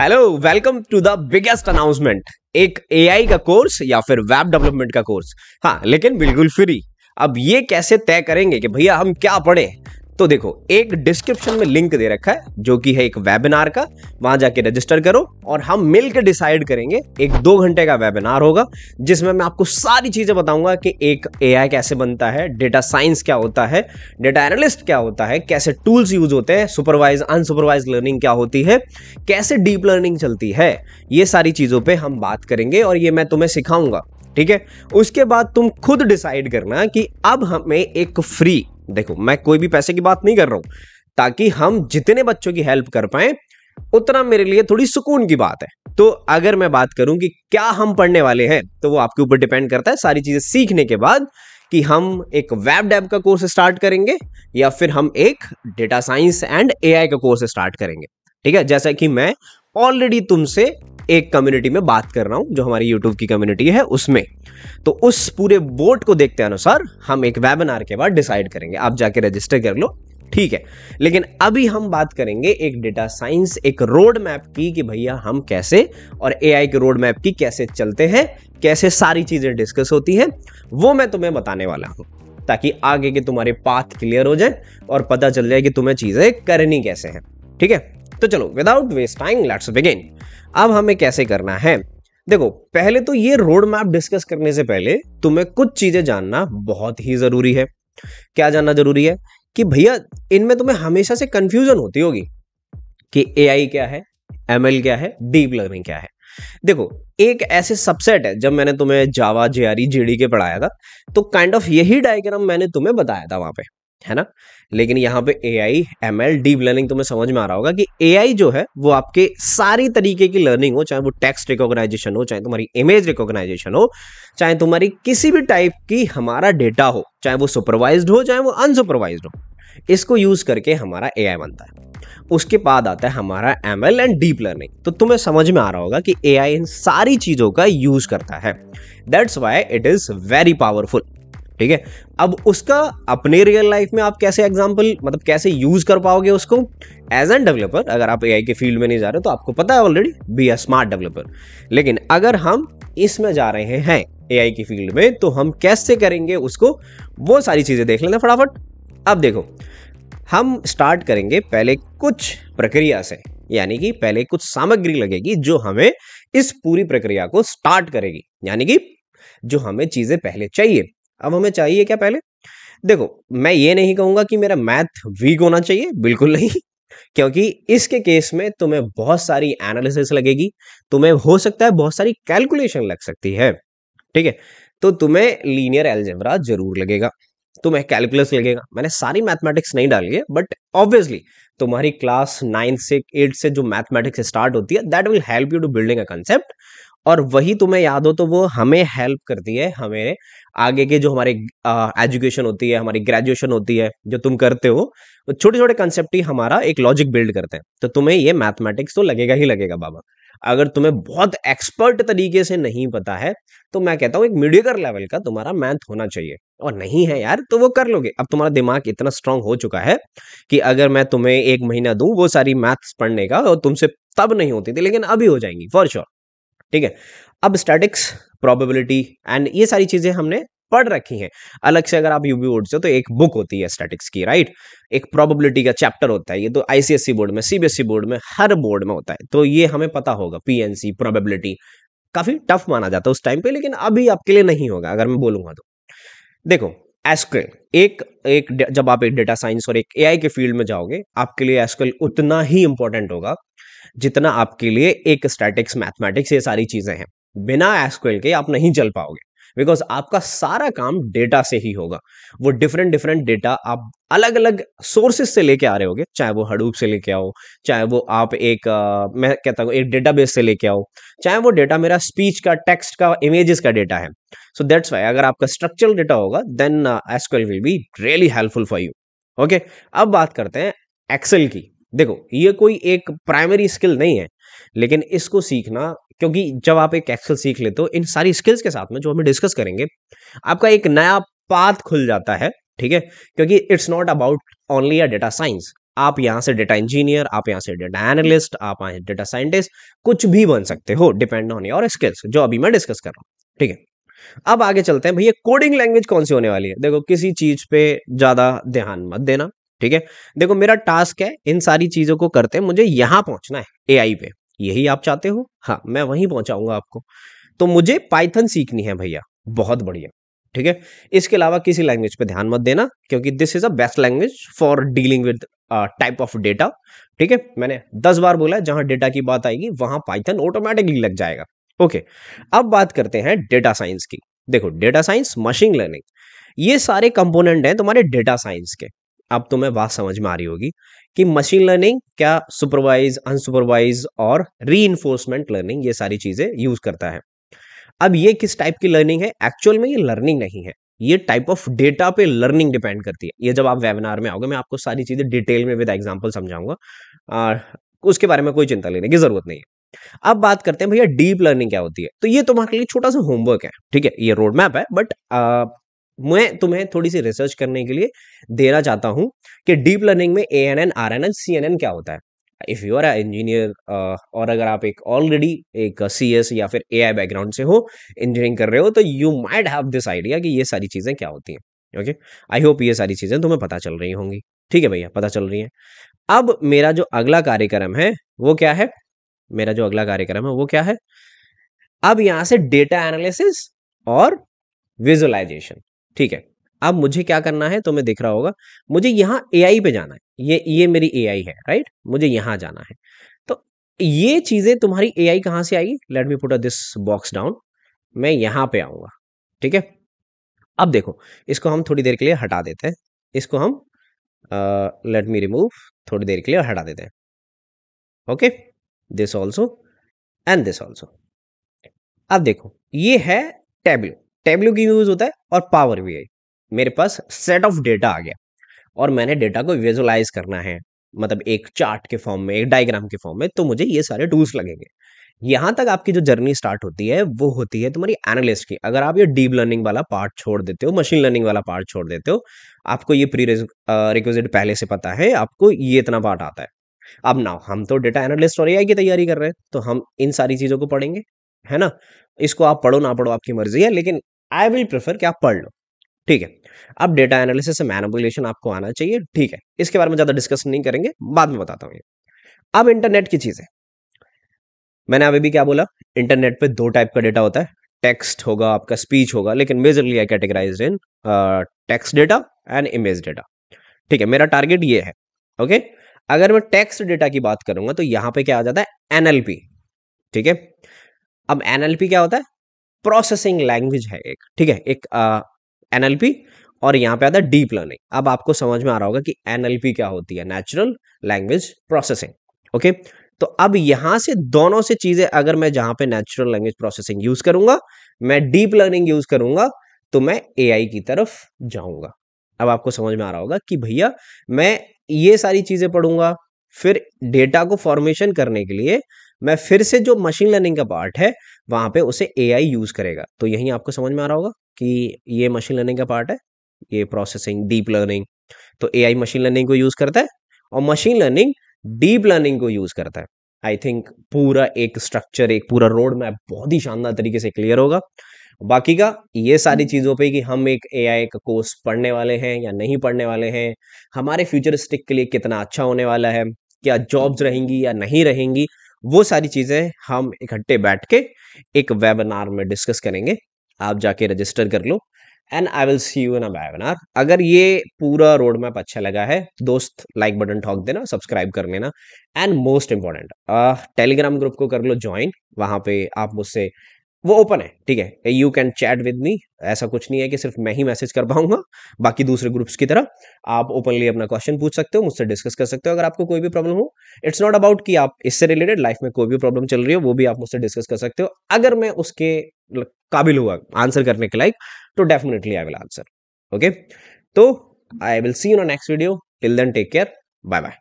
hello welcome to the biggest announcement एक AI का course या फिर वेब डेवलपमेंट का कोर्स हाँ लेकिन बिल्कुल फ्री अब ये कैसे तय करेंगे कि भैया हम क्या पढ़े तो देखो एक डिस्क्रिप्शन में लिंक दे रखा है जो कि है एक वेबिनार का वहां जाके रजिस्टर करो और हम मिलकर डिसाइड करेंगे एक दो घंटे का वेबिनार होगा जिसमें मैं आपको सारी चीजें बताऊंगा कि एक एआई कैसे बनता है डेटा साइंस क्या होता है डेटा एनालिस्ट क्या होता है कैसे टूल्स यूज होते हैं सुपरवाइज अनसुपरवाइज लर्निंग क्या होती है कैसे डीप लर्निंग चलती है ये सारी चीजों पर हम बात करेंगे और ये मैं तुम्हें सिखाऊंगा ठीक है उसके बाद तुम खुद डिसाइड करना कि अब हमें एक फ्री देखो मैं कोई भी पैसे की बात नहीं कर रहा हूं ताकि हम जितने बच्चों की हेल्प कर पाए उतना मेरे लिए थोड़ी सुकून की बात है तो अगर मैं बात करूं कि क्या हम पढ़ने वाले हैं तो वो आपके ऊपर डिपेंड करता है सारी चीजें सीखने के बाद कि हम एक वेब डेब का कोर्स स्टार्ट करेंगे या फिर हम एक डेटा साइंस एंड एआई का कोर्स स्टार्ट करेंगे ठीक है जैसा कि मैं ऑलरेडी तुमसे एक कम्युनिटी में बात कर रहा हूं जो हमारी यूट्यूब की कम्युनिटी है उसमें तो उस पूरे बोर्ड को देखते अनुसार हम एक वेबिनार के बाद डिसाइड करेंगे आप जाके रजिस्टर कर लो ठीक है लेकिन अभी हम बात करेंगे एक डेटा साइंस एक रोड मैप की कि भैया हम कैसे और एआई के रोड मैप की कैसे चलते हैं कैसे सारी चीज़ें डिस्कस होती हैं वो मैं तुम्हें बताने वाला हूं ताकि आगे के तुम्हारे पाथ क्लियर हो जाए और पता चल जाए कि तुम्हें चीज़ें करनी कैसे हैं ठीक है तो चलो without waste time let's begin अब हमें कैसे करना है देखो पहले तो ये रोड मैप डिस्कस करने से पहले तुम्हें कुछ चीजें जानना बहुत ही जरूरी है क्या जानना जरूरी है कि भैया इनमें तुम्हें हमेशा से कंफ्यूजन होती होगी कि ए क्या है एम क्या है डीप लर्निंग क्या है देखो एक ऐसे सबसेट है जब मैंने तुम्हें जावा जे आर के पढ़ाया था तो काइंड kind ऑफ of यही डायग्राम मैंने तुम्हें बताया था वहां पे है ना लेकिन यहाँ पे A I M L deep learning तुम्हें समझ में आ रहा होगा कि ए आई जो है वो आपके सारी तरीके की लर्निंग हो चाहे वो टेक्स्ट रिकॉग्नाइजेशन हो चाहे तुम्हारी इमेज रिकॉग्नाइजेशन हो चाहे तुम्हारी किसी भी टाइप की हमारा डेटा हो चाहे वो सुपरवाइज हो चाहे वो अनसुपरवाइज हो इसको यूज करके हमारा ए आई बनता है उसके बाद आता है हमारा M L and deep learning तो तुम्हें समझ में आ रहा होगा कि ए आई इन सारी चीज़ों का यूज करता है that's why it is very powerful ठीक है अब उसका अपने रियल लाइफ में आप कैसे एग्जाम्पल मतलब कैसे यूज कर पाओगे उसको एज एन डेवलपर अगर आप ए के फील्ड में नहीं जा रहे तो आपको पता है already be a smart developer लेकिन अगर हम इसमें जा रहे हैं ए आई की फील्ड में तो हम कैसे करेंगे उसको वो सारी चीज़ें देख लेना फटाफट अब देखो हम स्टार्ट करेंगे पहले कुछ प्रक्रिया से यानी कि पहले कुछ सामग्री लगेगी जो हमें इस पूरी प्रक्रिया को स्टार्ट करेगी यानी कि जो हमें चीज़ें पहले चाहिए अब हमें चाहिए क्या पहले देखो मैं ये नहीं कहूंगा कि मेरा मैथ वीक होना चाहिए बिल्कुल नहीं क्योंकि इसके केस में तुम्हें बहुत सारी एनालिसिस लगेगी तुम्हें हो सकता है बहुत सारी कैलकुलेशन लग सकती है ठीक है तो तुम्हें लीनियर एल्जेब्रा जरूर लगेगा तुम्हें कैलकुलस लगेगा मैंने सारी मैथमेटिक्स नहीं डाली है बट ऑब्वियसली तुम्हारी क्लास नाइन्थ से एट से जो मैथमेटिक्स स्टार्ट होती है that will help you to building a concept और वही तुम्हें याद हो तो वो हमें हेल्प करती है हमें आगे के जो हमारे एजुकेशन होती है हमारी ग्रेजुएशन होती है जो तुम करते हो वो छोटे छोटे कंसेप्ट ही हमारा एक लॉजिक बिल्ड करते हैं तो तुम्हें ये मैथमेटिक्स तो लगेगा ही लगेगा बाबा अगर तुम्हें बहुत एक्सपर्ट तरीके से नहीं पता है तो मैं कहता हूँ एक मीडियकर लेवल का तुम्हारा मैथ होना चाहिए और नहीं है यार तो वो कर लोगे अब तुम्हारा दिमाग इतना स्ट्रांग हो चुका है कि अगर मैं तुम्हें एक महीना दू वो सारी मैथ्स पढ़ने का और तुमसे तब नहीं होती थी लेकिन अभी हो जाएंगी फॉर श्योर ठीक है अब स्टैटिक्स प्रोबेबिलिटी एंड ये सारी चीजें हमने पढ़ रखी हैं अलग से अगर आप यूबी बोर्ड से तो एक बुक होती है स्टैटिक्स की राइट एक प्रोबेबिलिटी का चैप्टर होता है ये तो आईसीएससी बोर्ड में सीबीएसई बोर्ड में हर बोर्ड में होता है तो ये हमें पता होगा पीएनसी प्रोबेबिलिटी काफी टफ माना जाता है उस टाइम पे लेकिन अभी आपके लिए नहीं होगा अगर मैं बोलूंगा तो देखो एसक्ल एक एक जब आप एक डेटा साइंस और एक एआई के फील्ड में जाओगे आपके लिए एसक्ल उतना ही इंपॉर्टेंट होगा जितना आपके लिए एक स्टैटिक्स मैथमेटिक्स ये सारी चीजें हैं बिना एसक्वेल के आप नहीं चल पाओगे बिकॉज आपका सारा काम डेटा से ही होगा वो डिफरेंट डिफरेंट डेटा आप अलग अलग सोर्सेज से लेके आ रहे होगे चाहे वो हडूप से लेके आओ चाहे वो आप एक आ, मैं कहता हूँ एक डेटा से लेके आओ चाहे वो डेटा मेरा स्पीच का टेक्स्ट का इमेजेस का डेटा है सो दैट्स वाई अगर आपका स्ट्रक्चरल डेटा होगा then SQL will be really helpful for you okay अब बात करते हैं एक्सेल की देखो ये कोई एक प्राइमरी स्किल नहीं है लेकिन इसको सीखना क्योंकि जब आप एक एक्सेल सीख लेते हो इन सारी स्किल्स के साथ में जो हम डिस्कस करेंगे आपका एक नया पाथ खुल जाता है ठीक है क्योंकि it's not about only a data science आप यहाँ से डेटा इंजीनियर आप यहाँ से डेटा एनालिस्ट आप यहाँ डेटा साइंटिस्ट कुछ भी बन सकते हो डिपेंड ऑन योर स्किल्स जो अभी मैं डिस्कस कर रहा हूँ ठीक है अब आगे चलते हैं भैया कोडिंग लैंग्वेज कौन सी होने वाली है देखो किसी चीज पे ज्यादा ध्यान मत देना ठीक है देखो मेरा टास्क है इन सारी चीजों को करते मुझे यहां पहुंचना है ए पे यही आप चाहते हो हाँ मैं वहीं पहुंचाऊंगा आपको तो मुझे पाइथन सीखनी है भैया बहुत बढ़िया ठीक है इसके अलावा किसी लैंग्वेज पे ध्यान मत देना क्योंकि this is a best language for dealing with type of data ठीक है मैंने दस बार बोला है जहां डेटा की बात आएगी वहां पाइथन ऑटोमेटिकली लग जाएगा ओके अब बात करते हैं डेटा साइंस की देखो डेटा साइंस मशीन लर्निंग ये सारे कंपोनेंट हैं तुम्हारे डेटा साइंस के अब तुम्हें बात समझ में आ रही होगी कि मशीन लर्निंग क्या सुपरवाइज अनसुपरवाइज और री लर्निंग ये सारी चीज़ें यूज़ करता है अब ये किस टाइप की लर्निंग है एक्चुअल में ये लर्निंग नहीं है ये टाइप ऑफ डेटा पे लर्निंग डिपेंड करती है ये जब आप वेबिनार में आओगे मैं आपको सारी चीज़ें डिटेल में विद एग्जाम्पल समझाऊंगा उसके बारे में कोई चिंता लेने की ज़रूरत नहीं है अब बात करते हैं भैया डीप लर्निंग क्या होती है तो ये तुम्हारे लिए छोटा सा होमवर्क है ठीक है ये रोड मैप है बट मैं तुम्हें थोड़ी सी रिसर्च करने के लिए देना चाहता हूँ कि डीप लर्निंग में A N N R N N C N N क्या होता है इफ़ यू आर इंजीनियर और अगर आप एक ऑलरेडी एक सी एस या फिर ए आई बैकग्राउंड से हो इंजीनियरिंग कर रहे हो तो you might have this idea कि ये सारी चीज़ें क्या होती हैं ओके आई होप ये सारी चीज़ें तुम्हें पता चल रही होंगी ठीक है भैया पता चल रही है अब मेरा जो अगला कार्यक्रम है वो क्या है मेरा जो अगला कार्यक्रम है वो क्या है अब यहाँ से डेटा एनालिसिस और विजुअलाइजेशन ठीक है अब मुझे क्या करना है तो मैं देख रहा होगा मुझे यहाँ ए पे जाना है ये ये मेरी ए है राइट मुझे यहाँ जाना है तो ये चीज़ें तुम्हारी ए आई कहाँ से आएगी let me put a this box down मैं यहाँ पे आऊंगा ठीक है अब देखो इसको हम थोड़ी देर के लिए हटा देते हैं इसको हम लेट मी रिमूव थोड़ी देर के लिए हटा देते हैं okay this also and this also अब देखो ये है टेबलो टेबलू की यूज होता है और पावर भी है मेरे पास सेट ऑफ डेटा आ गया और मैंने डेटा को विजुलाइज करना है मतलब एक चार्ट के फॉर्म में एक डायग्राम के फॉर्म में तो मुझे ये सारे टूल्स लगेंगे यहाँ तक आपकी जो जर्नी स्टार्ट होती है वो होती है तुम्हारी एनालिस्ट की अगर आप ये डीप लर्निंग वाला पार्ट छोड़ देते हो मशीन लर्निंग वाला पार्ट छोड़ देते हो आपको ये प्री रिक्विजिट पहले से पता है आपको ये इतना पार्ट आता है अब ना हम तो डेटा एनालिस्ट और एआई की तैयारी कर रहे हैं तो हम इन सारी चीज़ों को पढ़ेंगे है ना इसको आप पढ़ो ना पढ़ो आपकी मर्जी है लेकिन आई विल प्रेफर कि आप पढ़ लो ठीक है अब डेटा एनालिसिस से मैनिपुलेशन आपको आना चाहिए ठीक है इसके बारे में ज़्यादा डिस्कस नहीं करेंगे बाद में बताता हूँ अब इंटरनेट की चीज़ है मैंने अभी भी क्या बोला इंटरनेट पे दो टाइप का डेटा होता है टेक्स्ट होगा आपका स्पीच होगा लेकिन majorly I categorise in text data and image data ठीक है मेरा टारगेट ये है ओके अगर मैं टेक्स्ट डेटा की बात करूंगा तो यहां पे क्या आ जाता है एनएलपी ठीक है अब एनएलपी क्या होता है प्रोसेसिंग लैंग्वेज है एक ठीक है एक एन uh, और यहाँ पे आता है डीप लर्निंग अब आपको समझ में आ रहा होगा कि एनएलपी क्या होती है नेचुरल लैंग्वेज प्रोसेसिंग ओके तो अब यहां से दोनों से चीजें अगर मैं जहां पे नेचुरल लैंग्वेज प्रोसेसिंग यूज करूंगा मैं डीप लर्निंग यूज करूंगा तो मैं एआई की तरफ जाऊंगा अब आपको समझ में आ रहा होगा कि भैया मैं ये सारी चीजें पढ़ूंगा फिर डेटा को फॉर्मेशन करने के लिए मैं फिर से जो मशीन लर्निंग का पार्ट है वहां पे उसे आई यूज़ करेगा तो यही आपको समझ में आ रहा होगा कि ये मशीन लर्निंग का पार्ट है ये प्रोसेसिंग डीप लर्निंग तो एआई मशीन लर्निंग को यूज़ करता है और मशीन लर्निंग डीप लर्निंग को यूज़ करता है आई थिंक पूरा एक स्ट्रक्चर एक पूरा रोड मैप बहुत ही शानदार तरीके से क्लियर होगा बाकी का ये सारी चीज़ों पे कि हम एक ए आई का कोर्स पढ़ने वाले हैं या नहीं पढ़ने वाले हैं हमारे फ्यूचरिस्टिक के लिए कितना अच्छा होने वाला है क्या जॉब्स रहेंगी या नहीं रहेंगी वो सारी चीज़ें हम इकट्ठे बैठ के एक वेबिनार में डिस्कस करेंगे आप जाके रजिस्टर कर लो and I will see you in a webinar अगर ये पूरा रोड मैप अच्छा लगा है दोस्त लाइक बटन ठोक देना सब्सक्राइब कर लेना and most important Telegram group को कर लो ज्वाइन वहाँ पे आप मुझसे वो ओपन है ठीक है you can chat with me ऐसा कुछ नहीं है कि सिर्फ मैं ही मैसेज कर पाऊंगा बाकी दूसरे ग्रुप्स की तरह आप ओपनली अपना क्वेश्चन पूछ सकते हो मुझसे डिस्कस कर सकते हो अगर आपको कोई भी प्रॉब्लम हो इट्स नॉट अबाउट कि आप इससे रिलेटेड लाइफ में कोई भी प्रॉब्लम चल रही हो वो भी आप मुझसे डिस्कस कर सकते हो अगर मैं उसके काबिल हुआ आंसर करने के लाइक तो definitely I will answer okay तो I will see you next video till then take care bye bye